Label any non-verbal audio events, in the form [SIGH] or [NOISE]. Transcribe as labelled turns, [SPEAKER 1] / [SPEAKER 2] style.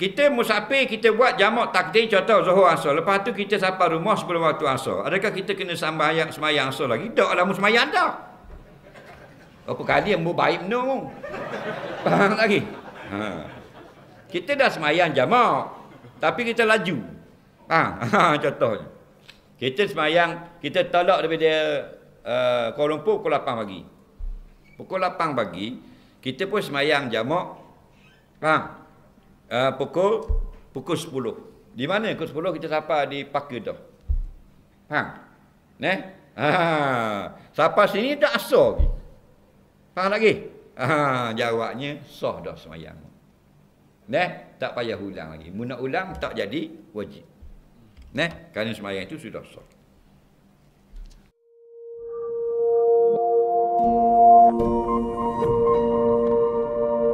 [SPEAKER 1] kita musafir kita buat jamak takdir contoh zuhur asal lepas tu kita sampai rumah sebelum waktu asal adakah kita kena sembahyang semayang asal lagi tak lah musmayang dah apa kali yang baik no faham lagi ha. kita dah semayang jamak tapi kita laju ha. ha. [LAUGHS] contohnya kita semayang kita tolak daripada uh, Kuala Lumpur pukul 8 pagi pukul 8 pagi kita pun semayang jamak faham uh, pukul pukul 10. Di mana pukul 10 kita siapa di Parker tu. Faham? Ne? Ha. ha. siapa sini tak asal lagi. Faham lagi? Ha, jawabnya sah dah semayang. Ne? Tak payah ulang lagi. Mu nak ulang tak jadi wajib. Ne? Kerana semayang itu sudah sah.